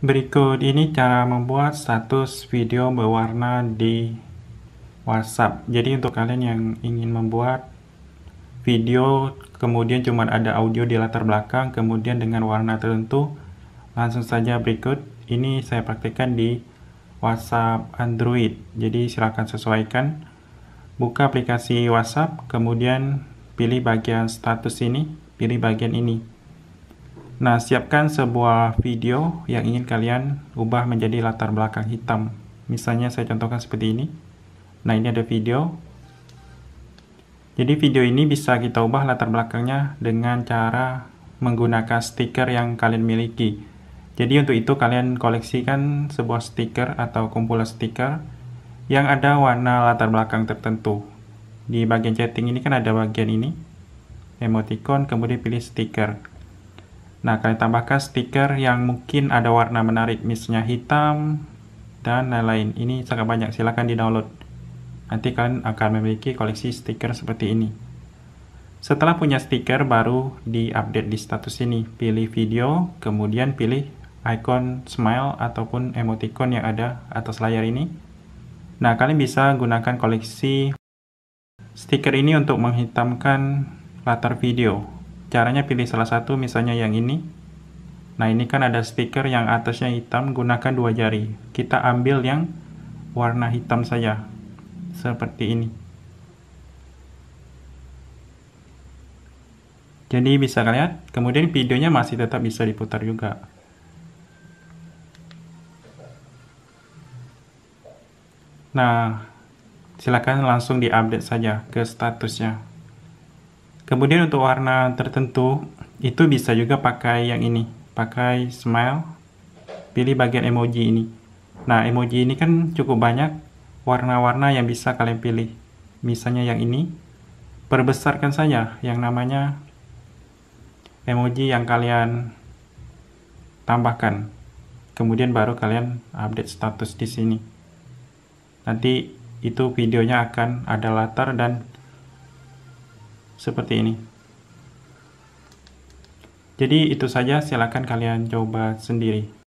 Berikut ini cara membuat status video berwarna di WhatsApp. Jadi untuk kalian yang ingin membuat video kemudian cuma ada audio di latar belakang kemudian dengan warna tertentu langsung saja berikut ini saya praktekkan di WhatsApp Android. Jadi silakan sesuaikan. Buka aplikasi WhatsApp kemudian pilih bagian status ini, pilih bagian ini. Nah, siapkan sebuah video yang ingin kalian ubah menjadi latar belakang hitam. Misalnya saya contohkan seperti ini. Nah, ini ada video. Jadi video ini bisa kita ubah latar belakangnya dengan cara menggunakan stiker yang kalian miliki. Jadi untuk itu kalian koleksikan sebuah stiker atau kumpulan stiker yang ada warna latar belakang tertentu. Di bagian chatting ini kan ada bagian ini, emoticon, kemudian pilih stiker. Nah, kalian tambahkan stiker yang mungkin ada warna menarik, misalnya hitam dan lain-lain. Ini sangat banyak, silahkan di-download. Nanti kalian akan memiliki koleksi stiker seperti ini. Setelah punya stiker, baru di-update di status ini. Pilih video, kemudian pilih icon smile ataupun emoticon yang ada atas layar ini. Nah, kalian bisa gunakan koleksi stiker ini untuk menghitamkan latar video Caranya pilih salah satu, misalnya yang ini. Nah, ini kan ada stiker yang atasnya hitam, gunakan dua jari. Kita ambil yang warna hitam saja. Seperti ini. Jadi bisa kalian lihat, kemudian videonya masih tetap bisa diputar juga. Nah, silakan langsung diupdate saja ke statusnya kemudian untuk warna tertentu itu bisa juga pakai yang ini pakai smile pilih bagian emoji ini nah emoji ini kan cukup banyak warna-warna yang bisa kalian pilih misalnya yang ini perbesarkan saja yang namanya emoji yang kalian tambahkan kemudian baru kalian update status di sini nanti itu videonya akan ada latar dan seperti ini. Jadi itu saja, silakan kalian coba sendiri.